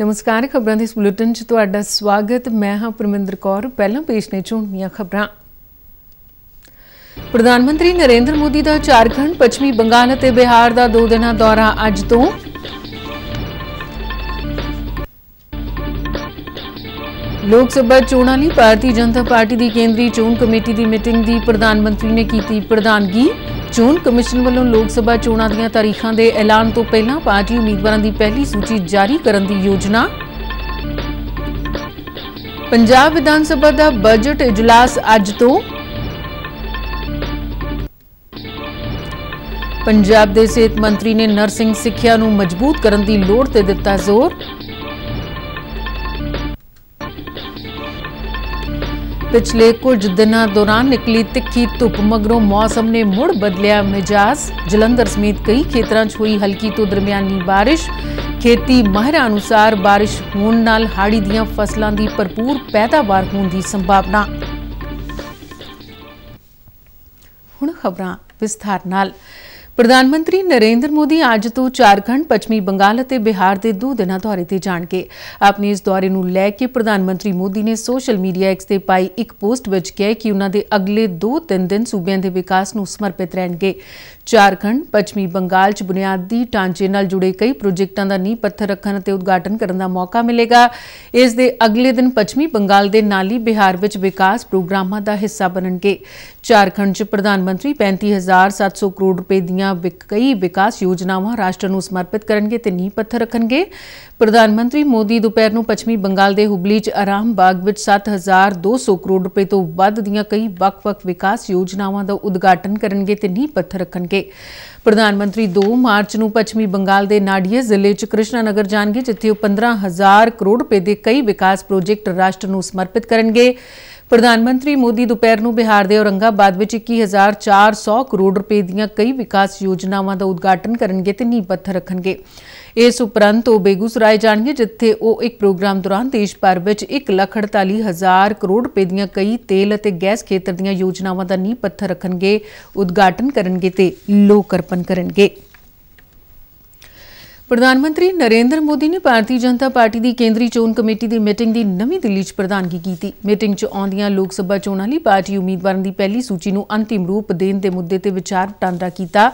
ਨਮਸਕਾਰ ਖਬਰਾਂ ਦੇ ਇਸ ਬੁਲੇਟਿਨ 'ਚ ਤੁਹਾਡਾ ਸਵਾਗਤ ਮੈਂ ਹਾਂ ਪਰਮਿੰਦਰ ਕੌਰ ਪਹਿਲਾਂ ਪੇਸ਼ ਨੇ ਝੂਣੀਆਂ ਖਬਰਾਂ ਪ੍ਰਧਾਨ ਮੰਤਰੀ ਨਰਿੰਦਰ ਮੋਦੀ ਦਾ ਝਾਰਖੰਡ ਪੱਛਮੀ ਬੰਗਾਲ ਅਤੇ ਬਿਹਾਰ ਦਾ ਦੋ ਦਿਨਾਂ ਦੌਰਾ ਅੱਜ ਤੋਂ ਲੋਕ ਸਭਾ ਚੋਣਾਂ ਲਈ ਭਾਰਤੀ ਜਨਤਾ ਪਾਰਟੀ ਦੀ ਕੇਂਦਰੀ ਚੋਣ ਕਮੇਟੀ ਦੀ ਮੀਟਿੰਗ ਦੀ ਪ੍ਰਧਾਨ ਮੰਤਰੀ ਨੇ ਕੀਤੀ ਪ੍ਰਧਾਨਗੀ ਚੋਣ ਕਮਿਸ਼ਨ ਵੱਲੋਂ ਲੋਕ ਸਭਾ ਚੋਣਾਂ ਦੀਆਂ ਤਾਰੀਖਾਂ ਦੇ ਐਲਾਨ ਤੋਂ ਪਹਿਲਾਂ ਪਾਰਟੀ ਉਮੀਦਵਾਰਾਂ ਦੀ ਪਹਿਲੀ ਸੂਚੀ ਜਾਰੀ ਕਰਨ ਦੀ ਯੋਜਨਾ ਪੰਜਾਬ ਵਿਧਾਨ ਸਭਾ ਦਾ ਬਜਟ اجلاس ਅੱਜ ਤੋਂ ਪੰਜਾਬ ਦੇ ਸਿਹਤ ਮੰਤਰੀ ਨੇ ਨਰਸਿੰਗ ਸਿੱਖਿਆ ਨੂੰ ਮਜ਼ਬੂਤ ਕਰਨ ਦੀ ਲੋੜ ਤੇ ਦਿੱਤਾ ਜ਼ੋਰ ਪਿਛਲੇ ਕੁਝ ਦਿਨਾਂ ਦੌਰਾਨ ਨਿਕਲੀ ਤਿੱਖੀ ਧੁੱਪ ਮਗਰੋਂ ਮੌਸਮ ਨੇ ਮੁੜ ਬਦਲਿਆ ਮਿਜਾਜ਼ ਜਲੰਧਰ ਸਮੇਤ ਕਈ ਖੇਤਰਾਂ 'ਚ ਹੋਈ ਹਲਕੀ ਤੋਂ ਦਰਮਿਆਨੀ ਬਾਰਿਸ਼ ਖੇਤੀ ਮਹਿਰ ਅਨੁਸਾਰ ਬਾਰਿਸ਼ ਹੋਣ ਨਾਲ ਹਾੜੀ ਦੀਆਂ ਫਸਲਾਂ ਦੀ ਭਰਪੂਰ ਪੈਦਾਵਾਰ ਹੋਣ ਦੀ ਸੰਭਾਵਨਾ ਹੁਣ ਖਬਰਾਂ ਵਿਸਥਾਰ ਨਾਲ ਪ੍ਰਧਾਨ ਮੰਤਰੀ ਨਰਿੰਦਰ ਮੋਦੀ ਅੱਜ ਤੋਂ ਝਾਰਖੰਡ, ਪੱਛਮੀ ਬੰਗਾਲ ਅਤੇ ਬਿਹਾਰ ਦੇ ਦੋ ਦਿਨਾਂ ਦੌਰੇ ਤੇ ਜਾਣਗੇ। ਆਪਣੀ ਇਸ ਦੌਰੇ ਨੂੰ ਲੈ ਕੇ ਪ੍ਰਧਾਨ ਮੰਤਰੀ ਮੋਦੀ ਨੇ ਸੋਸ਼ਲ ਮੀਡੀਆ ਐਕਸ ਤੇ ਪਾਈ ਇੱਕ ਪੋਸਟ ਵਿੱਚ ਕਿਹਾ ਕਿ ਉਹਨਾਂ ਦੇ ਅਗਲੇ 2-3 ਦਿਨ ਸੂਬਿਆਂ ਦੇ ਵਿਕਾਸ ਨੂੰ ਸਮਰਪਿਤ ਰਹਿਣਗੇ। ਝਾਰਖੰਡ, ਪੱਛਮੀ ਬੰਗਾਲ 'ਚ ਬੁਨਿਆਦੀ ਢਾਂਚੇ ਨਾਲ ਜੁੜੇ ਕਈ ਪ੍ਰੋਜੈਕਟਾਂ ਦਾ ਨੀਂਹ ਪੱਥਰ ਰੱਖਣ ਅਤੇ ਉਦਘਾਟਨ ਕਰਨ ਦਾ ਮੌਕਾ ਮਿਲੇਗਾ। ਇਸ ਦੇ ਅਗਲੇ ਦਿਨ ਪੱਛਮੀ ਬੰਗਾਲ ਦੇ ਨਾਲ ਹੀ ਬਿਹਾਰ ਵਿੱਚ ਵਿਕਾਸ ਪ੍ਰੋਗਰਾਮਾਂ ਦਾ ਹਿੱਸਾ ਬਣਨਗੇ। ਝਾਰਖੰਡ 'ਚ ਪ੍ਰਧਾਨ ਮੰਤਰੀ 35700 ਕਰੋੜ ਰੁਪਏ ਦੀ ਦੀਆਂ ਕਈ ਵਿਕਾਸ ਯੋਜਨਾਵਾਂ ਰਾਸ਼ਟਰ ਨੂੰ ਸਮਰਪਿਤ ਕਰਨਗੇ ਤੇ ਨੀਂਹ ਪੱਥਰ ਰੱਖਣਗੇ ਪ੍ਰਧਾਨ ਮੰਤਰੀ ਮੋਦੀ ਦੁਪਹਿਰ ਨੂੰ ਪੱਛਮੀ ਬੰਗਾਲ ਦੇ ਹੁਬਲੀ 'ਚ ਆਰਾਮ ਬਾਗ ਵਿੱਚ 7200 ਕਰੋੜ ਰੁਪਏ ਤੋਂ ਵੱਧ ਦੀਆਂ ਕਈ ਵੱਖ-ਵੱਖ ਵਿਕਾਸ ਯੋਜਨਾਵਾਂ ਦਾ ਉਦਘਾਟਨ ਕਰਨਗੇ ਤੇ ਨੀਂਹ ਪੱਥਰ ਰੱਖਣਗੇ ਪ੍ਰਧਾਨ ਮੰਤਰੀ 2 ਮਾਰਚ ਨੂੰ ਪੱਛਮੀ ਬੰਗਾਲ ਦੇ ਨਾਡੀਏ ਜ਼ਿਲ੍ਹੇ 'ਚ ਕ੍ਰਿਸ਼ਨਾ ਨਗਰ ਜਾਣਗੇ ਜਿੱਥੇ ਉਹ 15000 ਕਰੋੜ ਰੁਪਏ ਦੇ ਕਈ ਵਿਕਾਸ ਪ੍ਰੋਜੈਕਟ ਰਾਸ਼ਟਰ ਨੂੰ ਸਮਰਪਿਤ ਕਰਨਗੇ ਪ੍ਰਧਾਨ ਮੰਤਰੀ ਮੋਦੀ ਦੁਪਹਿਰ ਨੂੰ ਬਿਹਾਰ ਦੇ ਔਰੰਗਾਬਾਦ ਵਿੱਚ 21400 ਕਰੋੜ ਰੁਪਏ ਦੀਆਂ ਕਈ ਵਿਕਾਸ ਯੋਜਨਾਵਾਂ ਦਾ ਉਦਘਾਟਨ ਕਰਨਗੇ ਤੇ ਨੀਂਹ ਪੱਥਰ ਰੱਖਣਗੇ ਇਸ ਉਪਰੰਤ ਉਹ ਬੇਗੂਸਰਾਏ ਜਾਣਗੇ ਜਿੱਥੇ ਉਹ ਇੱਕ ਪ੍ਰੋਗਰਾਮ ਦੌਰਾਨ ਦੇਸ਼ ਭਰ ਵਿੱਚ 148000 ਕਰੋੜ ਰੁਪਏ ਦੀਆਂ ਕਈ ਤੇਲ ਅਤੇ ਗੈਸ ਖੇਤਰ ਦੀਆਂ ਯੋਜਨਾਵਾਂ ਦਾ ਨੀਂਹ ਪੱਥਰ ਰੱਖਣਗੇ ਉਦਘਾਟਨ ਕਰਨਗੇ ਤੇ ਲੋਕ ਅਰਪਣ ਕਰਨਗੇ ਪ੍ਰਧਾਨ ਮੰਤਰੀ ਨਰਿੰਦਰ ਮੋਦੀ ਨੇ ਭਾਰਤੀ ਜਨਤਾ ਪਾਰਟੀ ਦੀ ਕੇਂਦਰੀ ਚੋਣ ਕਮੇਟੀ ਦੀ ਮੀਟਿੰਗ ਦੀ ਨਵੀਂ ਦਿੱਲੀ 'ਚ ਪ੍ਰਧਾਨਗੀ ਕੀਤੀ ਮੀਟਿੰਗ 'ਚ ਆਉਂਦੀਆਂ ਲੋਕ ਸਭਾ ਚੋਣਾਂ ਲਈ ਪਾਰਟੀ ਉਮੀਦਵਾਰਾਂ ਦੀ ਪਹਿਲੀ ਸੂਚੀ ਨੂੰ ਅੰਤਿਮ ਰੂਪ ਦੇਣ ਦੇ ਮੁੱਦੇ ਤੇ ਵਿਚਾਰ ਵਟਾਂਦਰਾ ਕੀਤਾ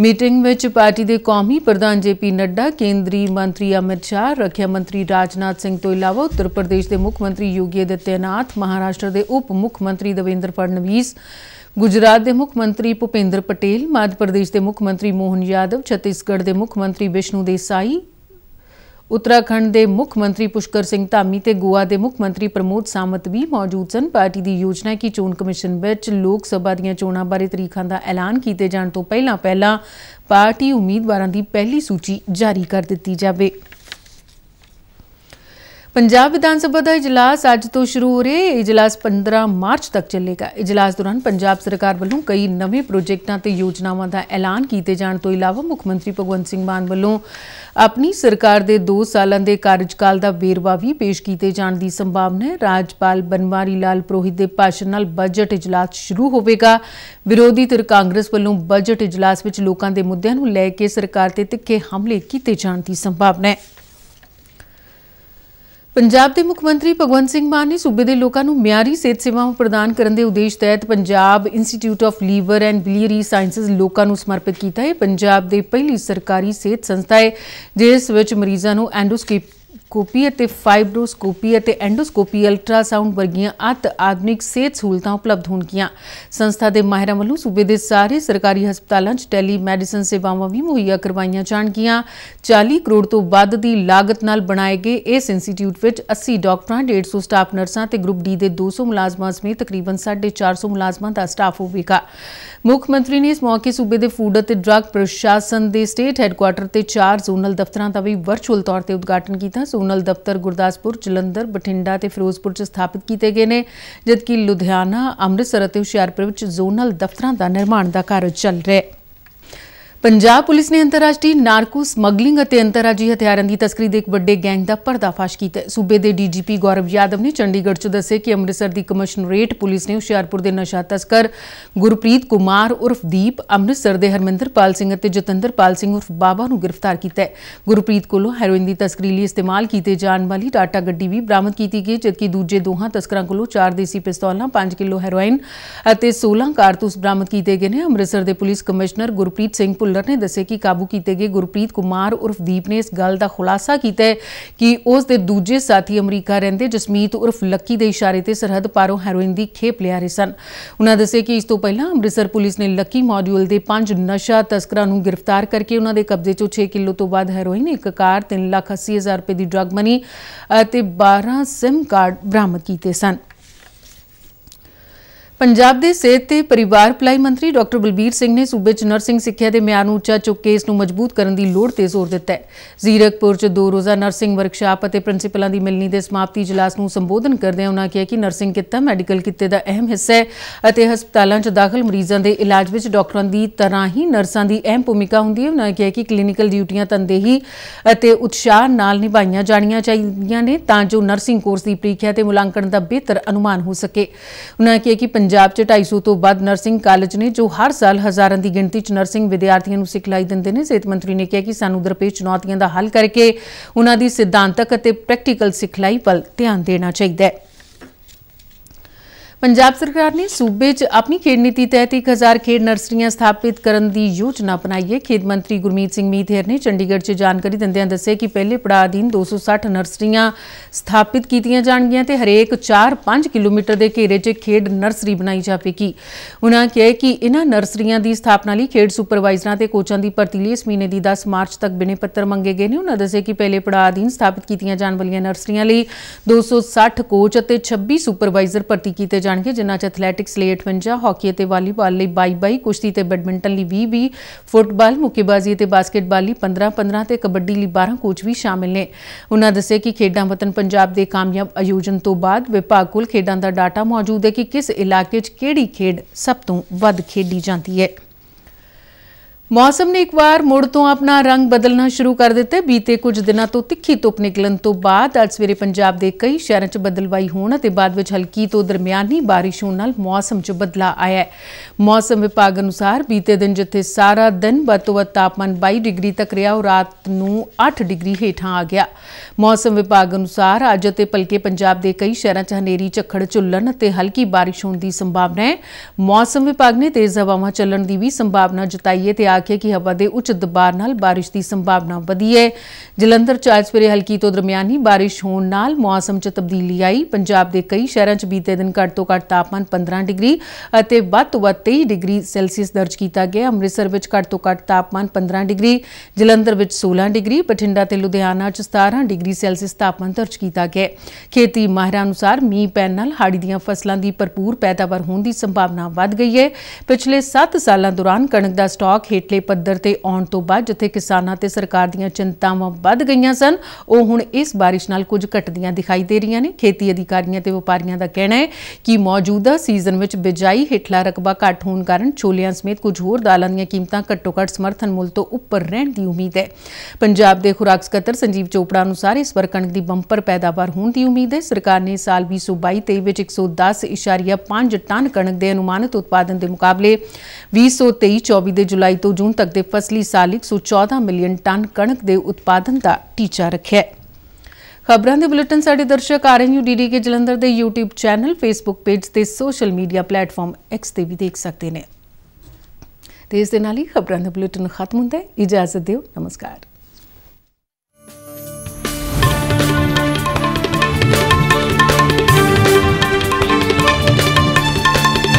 ਮੀਟਿੰਗ ਵਿੱਚ ਪਾਰਟੀ ਦੇ ਕੌਮੀ ਪ੍ਰਧਾਨ ਜੇਪੀ ਨੱਡਾ ਕੇਂਦਰੀ ਮੰਤਰੀ ਅਮਿਤ ਸ਼ਾਹ ਰੱਖਿਆ ਮੰਤਰੀ ਰਾਜਨਾਥ ਸਿੰਘ ਤੋਂ ਇਲਾਵਾ ਉੱਤਰ ਪ੍ਰਦੇਸ਼ ਦੇ ਮੁੱਖ ਮੰਤਰੀ ਯੋਗੀ ਆਦਿੱਤਿਆਨਾਥ ਮਹਾਰਾਸ਼ਟਰ ਦੇ ਉਪ ਮੁੱਖ ਮੰਤਰੀ ਦਵਿੰਦਰ ਫੜਨਵੀਸ ਗੁਜਰਾਤ ਦੇ ਮੁੱਖ ਮੰਤਰੀ ਭੁਪੇਂਦਰ ਪਟੇਲ ਮੱਧ ਪ੍ਰਦੇਸ਼ ਦੇ ਮੁੱਖ ਮੰਤਰੀ ਮੋਹਨ ਯਾਦਵ ਛੱਤੀਸਗੜ੍ਹ ਦੇ ਮੁੱਖ ਮੰਤਰੀ ਵਿਸ਼ਨੂ ਦੇਸਾਈ ਉੱਤਰਾਖੰਡ ਦੇ ਮੁੱਖ ਮੰਤਰੀ ਪੁਸ਼ਕਰ ਸਿੰਘ ਧਾਮੀ ਤੇ ਗੋਆ ਦੇ ਮੁੱਖ ਮੰਤਰੀ ਪ੍ਰਮੋਦ ਸਾਮਤ ਵੀ ਮੌਜੂਦ ਸਨ ਪਾਰਟੀ ਦੀ ਯੋਜਨਾ ਕੀ ਚੋਣ ਕਮਿਸ਼ਨ ਵਿੱਚ ਲੋਕ ਸਭਾ ਦੀਆਂ ਚੋਣਾਂ ਬਾਰੇ ਤਰੀਕਾਂ ਦਾ ਐਲਾਨ ਕੀਤੇ ਜਾਣ ਤੋਂ ਪਹਿਲਾਂ ਪਹਿਲਾਂ ਪਾਰਟੀ ਉਮੀਦਵਾਰਾਂ ਦੀ ਪਹਿਲੀ ਸੂਚੀ ਜਾਰੀ ਕਰ ਦਿੱਤੀ ਜਾਵੇ ਪੰਜਾਬ ਵਿਧਾਨ ਸਭਾ ਦਾ ਇਜਲਾਸ ਅੱਜ ਤੋਂ ਸ਼ੁਰੂ ਹੋ ਰਿਹਾ ਹੈ ਇਜਲਾਸ 15 ਮਾਰਚ ਤੱਕ ਚੱਲੇਗਾ ਇਜਲਾਸ ਦੌਰਾਨ ਪੰਜਾਬ ਸਰਕਾਰ ਵੱਲੋਂ ਕਈ ਨਵੇਂ ਪ੍ਰੋਜੈਕਟਾਂ ਤੇ ਯੋਜਨਾਵਾਂ ਦਾ ਐਲਾਨ ਕੀਤੇ ਜਾਣ ਤੋਂ ਇਲਾਵਾ ਮੁੱਖ ਮੰਤਰੀ ਭਗਵੰਤ ਸਿੰਘ ਮਾਨ ਵੱਲੋਂ ਆਪਣੀ ਸਰਕਾਰ ਦੇ 2 ਸਾਲਾਂ ਦੇ ਕਾਰਜਕਾਲ ਦਾ ਵੇਰਵਾ ਵੀ ਪੇਸ਼ ਕੀਤੇ ਜਾਣ ਦੀ ਸੰਭਾਵਨਾ ਹੈ ਰਾਜਪਾਲ ਬਨਵਾਰੀ ਲਾਲ ਪ੍ਰੋਹਿਤ ਦੇ ਭਾਸ਼ਣ ਨਾਲ ਬਜਟ ਇਜਲਾਸ ਸ਼ੁਰੂ ਹੋਵੇਗਾ ਵਿਰੋਧੀ ਧਿਰ ਕਾਂਗਰਸ ਵੱਲੋਂ ਬਜਟ ਇਜਲਾਸ ਵਿੱਚ ਲੋਕਾਂ ਦੇ ਮੁੱਦਿਆਂ ਨੂੰ ਲੈ ਕੇ ਸਰਕਾਰ ਤੇ ਤਿੱਖੇ ਹਮਲੇ ਕੀਤੇ ਜਾਣ ਦੀ ਸੰਭਾਵਨਾ ਹੈ ਪੰਜਾਬ ਦੇ ਮੁੱਖ ਮੰਤਰੀ ਭਗਵੰਤ ਸਿੰਘ ਮਾਨ ਨੇ ਸੂਬੇ ਦੇ ਲੋਕਾਂ ਨੂੰ ਮਿਆਰੀ ਸਿਹਤ ਸੇਵਾਵਾਂ ਪ੍ਰਦਾਨ ਕਰਨ ਦੇ ਉਦੇਸ਼ ਤਹਿਤ Punjab institute of liver and biliary sciences ਲੋਕਾਂ ਨੂੰ ਸਮਰਪਿਤ ਕੀਤਾ ਹੈ ਪੰਜਾਬ ਦੇ ਪਹਿਲੀ ਸਰਕਾਰੀ ਸਿਹਤ ਸੰਸਥਾ ਹੈ ਜਿਸ ਵਿੱਚ ਮਰੀਜ਼ਾਂ ਨੂੰ ਐਂਡੋਸਕੋਪੀ ਕੋਲਨੋਸਕੋਪੀ ਅਤੇ ਫਾਈਬਰੋਸਕੋਪੀ ਅਤੇ ਐਂਡੋਸਕੋਪੀ ਅਲਟਰਾਸਾਊਂਡ ਵਰਗੀਆਂ ਅਤ ਆਧੁਨਿਕ ਸਿਹਤ ਸਹੂਲਤਾਂ ਉਪਲਬਧ ਹੋਣਗੀਆਂ ਸੰਸਥਾ ਦੇ ਮਾਹਿਰਾਂ ਵੱਲੋਂ ਸੂਬੇ ਦੇ ਸਾਰੇ ਸਰਕਾਰੀ ਹਸਪਤਾਲਾਂ 'ਚ ਟੈਲੀ ਮੈਡੀਸਨ ਸੇਵਾਵਾਂ ਵੀ ਮੁਹੱਈਆ ਕਰਵਾਈਆਂ ਜਾਣਗੀਆਂ 40 ਕਰੋੜ ਤੋਂ ਵੱਧ ਦੀ ਲਾਗਤ ਨਾਲ ਬਣਾਏ ਗਏ ਇਸ ਇੰਸਟੀਚਿਊਟ ਵਿੱਚ 80 ਡਾਕਟਰਾਂ 150 ਸਟਾਫ ਨਰਸਾਂ ਤੇ ਗਰੁੱਪ ਡੀ ਦੇ 200 ਮੁਲਾਜ਼ਮਾਂ ਸਮੇਤ ਤਕਰੀਬਨ 450 ਮੁਲਾਜ਼ਮਾਂ ਦਾ ਸਟਾਫ ਹੋਵੇਗਾ ਮੁੱਖ ਮੰਤਰੀ ਨੇ ਇਸ ਮੌਕੇ ਸੂਬੇ ਦੇ ਫੂਡ ਅਤੇ ਡਰੱਗ ਪ੍ਰਸ਼ਾਸਨ ਦੇ ਸਟੇਟ ਹੈੱਡਕੁਆਰਟਰ ਤੇ ਚਾਰ ਜ਼ੋਨਲ ਦਫ਼ਤਰਾਂ ਦਾ ਵੀ ਵਰਚੁਅਲ ਤੌਰ ਤੇ ਉਦਘਾਟਨ ਕੀਤਾ ਜ਼ੋਨਲ ਦਫ਼ਤਰ ਗੁਰਦਾਸਪੁਰ ਜਲੰਧਰ ਬਠਿੰਡਾ ਤੇ ਫਿਰੋਜ਼ਪੁਰ 'ਚ ਸਥਾਪਿਤ ਕੀਤੇ ਗਏ ਨੇ ਜਦਕਿ ਲੁਧਿਆਣਾ ਅੰਮ੍ਰਿਤਸਰ ਅਤੇ ਹੁਸ਼ਿਆਰਪੁਰ ਵਿੱਚ ਜ਼ੋਨਲ ਦਫ਼ਤਰਾਂ ਦਾ ਨਿਰਮਾਣ ਦਾ ਕਾਰਜ ਚੱਲ ਰਿਹਾ ਹੈ ਪੰਜਾਬ ਪੁਲਿਸ ਨੇ ਅੰਤਰਰਾਸ਼ਟਰੀ ਨਾਰਕੋ ਸਮਗਲਿੰਗ ਅਤੇ ਅੰਤਰਰਾਜੀ ਹਥਿਆਰਾਂ ਦੀ ਤਸਕਰੀ ਦੇ ਇੱਕ ਵੱਡੇ ਗੈਂਗ ਦਾ ਪਰਦਾਫਾਸ਼ ਕੀਤਾ ਸੂਬੇ ਦੇ ਡੀਜੀਪੀ ਗੌਰਵ ਯਾਦਵ ਨੇ ਚੰਡੀਗੜ੍ਹ 'ਚ ਦੱਸਿਆ ਕਿ ਅੰਮ੍ਰਿਤਸਰ ਦੀ ਕਮਿਸ਼ਨਰੇਟ ਪੁਲਿਸ ਨੇ ਹੁਸ਼ਿਆਰਪੁਰ ਦੇ ਨਸ਼ਾ ਤਸਕਰ ਗੁਰਪ੍ਰੀਤ ਕੁਮਾਰ ਉਰਫ ਦੀਪ ਅੰਮ੍ਰਿਤਸਰ ਦੇ ਹਰਮਿੰਦਰਪਾਲ ਸਿੰਘ ਅਤੇ ਜਤਿੰਦਰਪਾਲ ਸਿੰਘ ਉਰਫ ਬਾਬਾ ਨੂੰ ਗ੍ਰਿਫਤਾਰ ਕੀਤਾ ਹੈ। ਗੁਰਪ੍ਰੀਤ ਕੋਲੋਂ ਹੈਰੋਇਨ ਦੀ ਤਸਕਰੀ ਲਈ ਇਸਤੇਮਾਲ ਕੀਤੇ ਜਾਣ ਵਾਲੀ ਟਾਟਾ ਗੱਡੀ ਵੀ ਬਰਾਮਦ ਕੀਤੀ ਗਈ ਜਦਕਿ ਦੂਜੇ ਦੋਹਾਂ ਤਸਕਰਾਂ ਕੋਲੋਂ 4 ਦੇਸੀ ਪਿਸਤੌਲਾਂ 5 ਕਿਲੋ ਹੈਰੋਇਨ ਅਤੇ 16 ਕਾਰਤੂਸ ਬਰਾਮਦ ਕੀਤੇ ਗਏ ਨੇ। ਅੰਮ੍ਰਿਤਸਰ ਦੇ ਪੁਲਿਸ ਕਮਿਸ਼ਨਰ ਗੁਰਪ੍ਰੀਤ ਸਿੰਘ ਹੋਲਡਰ ਨੇ ਦੱਸਿਆ ਕਿ ਕਾਬੂ ਕੀਤੇ ਗਏ ਗੁਰਪ੍ਰੀਤ ਕੁਮਾਰ ਉਰਫ ਦੀਪ ਨੇ ਇਸ ਗੱਲ ਦਾ ਖੁਲਾਸਾ ਕੀਤਾ ਹੈ ਕਿ ਉਸ ਦੇ ਦੂਜੇ ਸਾਥੀ ਅਮਰੀਕਾ ਰਹਿੰਦੇ ਜਸਮੀਤ ਉਰਫ ਲੱਕੀ ਦੇ ਇਸ਼ਾਰੇ ਤੇ ਸਰਹੱਦ ਪਾਰੋਂ ਹੈਰੋਇਨ ਦੀ ਖੇਪ ਲਿਆ ਰਹੇ ਸਨ ਉਹਨਾਂ ਦੱਸਿਆ ਕਿ ਇਸ ਤੋਂ ਪਹਿਲਾਂ ਅੰਮ੍ਰਿਤਸਰ ਪੁਲਿਸ ਨੇ ਲੱਕੀ ਮੋਡਿਊਲ ਦੇ ਪੰਜ ਨਸ਼ਾ ਤਸਕਰਾਂ ਨੂੰ ਗ੍ਰਿਫਤਾਰ ਕਰਕੇ ਉਹਨਾਂ ਦੇ ਕਬਜ਼ੇ ਚੋਂ 6 ਕਿਲੋ ਤੋਂ ਵੱਧ ਹੈਰੋਇਨ ਇੱਕ ਕਾਰ 3 ਲੱਖ 80 ਹਜ਼ਾਰ ਰੁਪਏ ਦੀ ਡਰੱਗ ਮਨੀ ਅਤੇ 12 ਸਿਮ ਕਾਰਡ ਬਰਾਮਦ ਕੀਤੇ ਸਨ ਪੰਜਾਬ ਦੇ ਸਿਹਤ ਤੇ ਪਰਿਵਾਰ ਭਲਾਈ ਮੰਤਰੀ ਡਾਕਟਰ ਬਲਬੀਰ ਸਿੰਘ ਨੇ ਸੂਬੇ 'ਚ ਨਰਸਿੰਗ ਸਿੱਖਿਆ ਦੇ ਮਿਆਰ ਨੂੰ ਉੱਚਾ ਚੁੱਕ ਕੇ ਇਸ ਨੂੰ ਮਜ਼ਬੂਤ ਕਰਨ ਦੀ ਲੋੜ ਤੇ ਜ਼ੋਰ ਦਿੱਤਾ ਹੈ। ਜ਼ੀਰਕਪੁਰ 'ਚ ਦੋ ਰੋਜ਼ਾ ਨਰਸਿੰਗ ਵਰਕਸ਼ਾਪ ਅਤੇ ਪ੍ਰਿੰਸੀਪਲਾਂ ਦੀ ਮਿਲਣੀ ਦੇ ਸਮਾਪਤੀ ਜਲਾਸ ਨੂੰ ਸੰਬੋਧਨ ਕਰਦਿਆਂ ਉਹਨਾਂ ਕਿਹਾ ਕਿ ਨਰਸਿੰਗ ਕਿੱਤਾ ਮੈਡੀਕਲ ਕਿੱਤੇ ਦਾ ਅਹਿਮ ਹਿੱਸਾ ਹੈ ਅਤੇ ਹਸਪਤਾਲਾਂ 'ਚ ਦਾਖਲ ਮਰੀਜ਼ਾਂ ਦੇ ਇਲਾਜ ਵਿੱਚ ਡਾਕਟਰਾਂ ਦੀ ਤਰ੍ਹਾਂ ਹੀ ਨਰਸਾਂ ਦੀ ਅਹਿਮ ਭੂਮਿਕਾ ਹੁੰਦੀ ਹੈ। ਉਹਨਾਂ ਕਿਹਾ ਕਿ ਕਲੀਨਿਕਲ ਡਿਊਟੀਆਂ ਤੰਦੇਹੀ ਅਤੇ ਉਤਸ਼ਾਹ ਨਾਲ ਨਿਭਾਈਆਂ ਜਾਣੀਆਂ ਚਾਹੀਦੀਆਂ ਨੇ ਤਾਂ ਜੋ ਨਰਸਿੰਗ ਕੋਰਸ ਦੀ ਪ੍ਰੀਖਿਆ ਤੇ ਮੁਲਾਂਕਣ ਦਾ ਬਿਹਤਰ ਅਨੁਮਾਨ ਹੋ ਸਕੇ। ਉਹਨਾਂ ਕਿਹਾ ਕਿ ਪੰਜਾਬ 'ਚ 250 ਤੋਂ ਵੱਧ ਨਰਸਿੰਗ ਕਾਲਜ ਨੇ ਜੋ ਹਰ ਸਾਲ ਹਜ਼ਾਰਾਂ ਦੀ ਗਿਣਤੀ 'ਚ ਨਰਸਿੰਗ ਵਿਦਿਆਰਥੀਆਂ ਨੂੰ ਸਿਖਲਾਈ ਦਿੰਦੇ ਨੇ ਸਿਹਤ ਮੰਤਰੀ ਨੇ ਕਿਹਾ ਕਿ ਸਾਨੂੰ ਦਰਪੇਸ਼ ਚੁਣੌਤੀਆਂ ਦਾ ਹੱਲ ਕਰਕੇ ਉਹਨਾਂ ਦੀ ਸਿਧਾਂਤਕ ਅਤੇ ਪ੍ਰੈਕਟੀਕਲ ਸਿਖਲਾਈ ਵੱਲ ਧਿਆਨ ਦੇਣਾ ਚਾਹੀਦਾ ਹੈ ਪੰਜਾਬ ਸਰਕਾਰ ਨੇ ਸੂਬੇ 'ਚ ਆਪਣੀ ਖੇਡ ਨੀਤੀ ਤਹਿਤ 1000 ਖੇਡ ਨਰਸਰੀਆਂ ਸਥਾਪਿਤ ਕਰਨ ਦੀ ਯੋਜਨਾ ਬਣਾਈ ਹੈ ਖੇਡ ਮੰਤਰੀ ਗੁਰਮੀਤ ਸਿੰਘ ਮੀਧੇਰ ਨੇ ਚੰਡੀਗੜ੍ਹ 'ਚ ਜਾਣਕਾਰੀ ਦਿੰਦਿਆਂ ਦੱਸਿਆ ਕਿ ਪਹਿਲੇ ਪੜਾਅ ਅਧੀਨ 260 ਨਰਸਰੀਆਂ ਸਥਾਪਿਤ ਕੀਤੀਆਂ ਜਾਣਗੀਆਂ ਤੇ ਹਰੇਕ 4-5 ਕਿਲੋਮੀਟਰ ਦੇ ਘੇਰੇ 'ਚ ਖੇਡ ਨਰਸਰੀ ਬਣਾਈ ਜਾਵੇਗੀ ਉਹਨਾਂ ਕਿਹਾ ਕਿ ਇਹਨਾਂ ਨਰਸਰੀਆਂ ਦੀ ਸਥਾਪਨਾ ਲਈ ਖੇਡ ਸੁਪਰਵਾਈਜ਼ਰਾਂ ਤੇ ਕੋਚਾਂ ਦੀ ਭਰਤੀ ਲਈ ਇਸ ਮਹੀਨੇ ਦੀ 10 ਮਾਰਚ ਤੱਕ ਬਿਨੇ ਪੱਤਰ ਮੰਗੇ ਗਏ ਨੇ ਉਹਨਾਂ ਦੱਸਿਆ ਕਿ ਪਹਿਲੇ ਪੜਾਅ ਅਧੀਨ ਸਥਾਪਿਤ ਕੀਤੀਆਂ ਜਾਣ ਵਾਲੀਆਂ ਨਰਸਰੀਆਂ ਲਈ 260 ਕੋਚ ਅਤੇ 26 ਸੁਪਰਵਾਈਜ਼ਰ ਭਰਤੀ ਕੀਤੇ ਜਾਣ ਜਾਣਗੇ ਜਿਨ੍ਹਾਂ 'ਚ ਐਥਲੈਟਿਕਸ ਲਈ 58 ਹਾਕੀ ਅਤੇ ਵਾਲੀਬਾਲ ਲਈ 22 ਕੁਸ਼ਤੀ ਤੇ ਬੈਡਮਿੰਟਨ ਲਈ 20 ਫੁੱਟਬਾਲ ਮੁੱਕੇਬਾਜ਼ੀ ਤੇ ਬਾਸਕਟਬਾਲ ਲਈ 15 15 ਤੇ ਕਬੱਡੀ ਲਈ 12 ਕੋਚ ਵੀ ਸ਼ਾਮਿਲ ਨੇ ਉਹਨਾਂ ਦੱਸਿਆ ਕਿ ਖੇਡਾਂ ਵਤਨ ਪੰਜਾਬ ਦੇ ਕਾਮਯਾਬ ਆਯੋਜਨ ਤੋਂ ਬਾਅਦ ਵਿਭਾਗ ਕੋਲ ਖੇਡਾਂ ਦਾ ਡਾਟਾ ਮੌਜੂਦ ਹੈ ਕਿ ਕਿਸ ਇਲਾਕੇ 'ਚ ਕਿਹੜੀ ਖੇਡ ਸਭ ਤੋਂ ਵੱਧ ਖੇਡੀ ਜਾਂਦੀ ਹੈ ਮੌਸਮ ਨੇ ਇੱਕ ਵਾਰ ਮੁੜ ਤੋਂ ਆਪਣਾ ਰੰਗ ਬਦਲਣਾ ਸ਼ੁਰੂ ਕਰ ਦਿੱਤਾ ਬੀਤੇ ਕੁਝ ਦਿਨਾਂ ਤੋਂ ਤਿੱਖੀ ਧੁੱਪ ਨਿਕਲਣ ਤੋਂ ਬਾਅਦ ਅੱਜ ਸਵੇਰੇ ਪੰਜਾਬ ਦੇ ਕਈ ਸ਼ਹਿਰਾਂ 'ਚ ਬਦਲਵਾਈ ਹੋਣ ਅਤੇ ਬਾਅਦ ਵਿੱਚ ਹਲਕੀ ਤੋਂ ਦਰਮਿਆਨੀ ਬਾਰਿਸ਼ ਹੋਣ ਨਾਲ ਮੌਸਮ 'ਚ ਬਦਲਾ ਆਇਆ ਹੈ ਮੌਸਮ ਵਿਭਾਗ ਅਨੁਸਾਰ ਬੀਤੇ ਦਿਨ ਜਿੱਥੇ ਸਾਰਾ ਦਿਨ ਵੱਧ ਤਾਪਮਾਨ 22 ਡਿਗਰੀ ਤੱਕ ਰਿਹਾ ਉਹ ਰਾਤ ਨੂੰ 8 ਡਿਗਰੀ ਹੇਠਾਂ ਆ ਗਿਆ ਮੌਸਮ ਵਿਭਾਗ ਅਨੁਸਾਰ ਅੱਜ ਅਤੇ ਪਲਕੇ ਪੰਜਾਬ ਦੇ ਕਈ ਸ਼ਹਿਰਾਂ 'ਚ ਹਨੇਰੀ ਝੱਖੜ ਝੁੱਲਣ ਅਤੇ ਹਲਕੀ ਬਾਰਿਸ਼ ਹੋਣ ਦੀ ਸੰਭਾਵਨਾ ਹੈ ਮੌਸਮ ਵਿਭਾਗ ਨੇ ਤੇਜ਼ ਹਵਾਵਾਂ ਚੱਲਣ ਦੀ ਵੀ ਸੰਭਾਵਨਾ ਜਤਾਈ ਹੈ ਤੇ ਆਖਿਆ ਕਿ ਹਵਾ ਦੇ ਉੱਚ ਦਬਾਅ ਨਾਲ بارش ਦੀ ਸੰਭਾਵਨਾ ਵਧੀ ਹੈ ਜਲੰਧਰ ਚ ਅੱਜ ਸਵੇਰੇ ਹਲਕੀ ਤੋਂ ਦਰਮਿਆਨੀ بارش ਹੋਣ ਨਾਲ ਮੌਸਮ 'ਚ ਤਬਦੀਲੀ ਆਈ ਪੰਜਾਬ ਦੇ ਕਈ ਸ਼ਹਿਰਾਂ 'ਚ ਬੀਤੇ ਦਿਨ ਘੱਟ ਤੋਂ ਘੱਟ ਤਾਪਮਾਨ 15 ਡਿਗਰੀ ਅਤੇ ਵੱਧ ਤੋਂ ਵੱਧ 23 ਡਿਗਰੀ ਸੈਲਸੀਅਸ ਦਰਜ ਕੀਤਾ ਗਿਆ ਅੰਮ੍ਰਿਤਸਰ ਵਿੱਚ ਘੱਟ ਤੋਂ ਘੱਟ ਤਾਪਮਾਨ 15 ਡਿਗਰੀ ਜਲੰਧਰ ਵਿੱਚ 16 ਡਿਗਰੀ ਪਠਿੰਡਾ ਤੇ ਲੁਧਿਆਣਾ 'ਚ 17 ਡਿਗਰੀ ਸੈਲਸੀਅਸ ਤਾਪਮਾਨ ਦਰਜ ਕੀਤਾ ਗਿਆ ਖੇਤੀ ਮਾਹਿਰਾਂ ਅਨੁਸਾਰ ਮੀਂਹ ਪੈਣ ਨਾਲ ਹਾੜੀ ਦੀਆਂ ਫਸਲਾਂ ਦੀ ਭਰਪੂਰ ਪੈਦਾਵਾਰ ਹੋਣ ਦੀ ਸੰਭਾਵਨਾ ਵੱਧ ਗਈ ਹੈ ਪਿਛਲੇ 7 ਸਾਲਾਂ ਦੌਰਾਨ ਕਣਕ ਦਾ ਸਟਾਕ ਹੇਠਲੇ ਪੱਧਰ ਤੇ ਆਉਣ ਤੋਂ ਬਾਅਦ ਜਿੱਥੇ ਕਿਸਾਨਾਂ ਤੇ ਸਰਕਾਰ ਦੀਆਂ ਚਿੰਤਾਵਾਂ ਵੱਧ ਗਈਆਂ ਸਨ ਉਹ ਹੁਣ ਇਸ ਬਾਰਿਸ਼ ਨਾਲ ਕੁਝ ਘਟਦੀਆਂ ਦਿਖਾਈ ਦੇ ਰਹੀਆਂ ਨੇ ਖੇਤੀ ਅਧਿਕਾਰੀਆਂ ਤੇ ਵਪਾਰੀਆਂ ਦਾ ਕਹਿਣਾ ਹੈ ਕਿ ਮੌਜੂਦਾ ਸੀਜ਼ਨ ਵਿੱਚ ਬਿਜਾਈ ਹੇਠਲਾ ਰਕਬਾ ਘਟ ਹੋਣ ਕਾਰਨ ਛੋਲਿਆਂ ਸਮੇਤ ਕੁਝ ਹੋਰ ਦਾਲਾਂ ਦੀਆਂ ਕੀਮਤਾਂ ਘੱਟੋ-ਘੱਟ ਸਮਰਥਨ ਮੁੱਲ ਤੋਂ ਉੱਪਰ ਰਹਿਣ ਦੀ ਉਮੀਦ ਹੈ ਪੰਜਾਬ ਦੇ ਖੁਰਾਕ ਸਕੱਤਰ ਸੰਜੀਵ ਚੋਪੜਾ ਅਨੁਸਾਰ ਇਸ ਵਾਰ ਕਣਕ ਦੀ ਬੰਪਰ ਪੈਦਾਵਾਰ ਹੋਣ ਦੀ ਉਮੀਦ ਹੈ ਸਰਕਾਰ ਨੇ ਸਾਲ 2022-23 ਵਿੱਚ 110.5 ਟਨ ਕਣਕ ਦੇ ਅਨੁਮਾਨਿਤ ਉਤਪਾਦਨ ਦੇ ਮੁਕਾਬਲੇ 2023-24 ਦੇ ਜੁਲਾਈ ਤੋਂ ਜੂਨ ਤੱਕ ਦੇ ਫਸਲੀ ਸਾਲ ਲਈ 114 ਮਿਲੀਅਨ ਟਨ ਕਣਕ ਦੇ ਉਤਪਾਦਨ ਦਾ ਟੀਚਾ ਰੱਖਿਆ ਹੈ ਖਬਰਾਂ ਦੇ ਬੁਲੇਟਿਨ ਸਾਡੇ ਦਰਸ਼ਕ ਨੇ ਡੀਡੀ ਕੇ ਜਲੰਧਰ ਦੇ YouTube ਚੈਨਲ Facebook ਪੇਜ ਤੇ ਸੋਸ਼ਲ ਮੀਡੀਆ ਪਲੇਟਫਾਰਮ X ਤੇ ਵੀ ਦੇਖ ਸਕਦੇ ਨੇ ਤੇ ਇਸ ਦੇ ਨਾਲ ਹੀ ਖਬਰਾਂ ਦਾ ਬੁਲੇਟਿਨ ਖਤਮ ਹੁੰਦਾ ਹੈ ਇਜਾਜ਼ਤ ਦਿਓ ਨਮਸਕਾਰ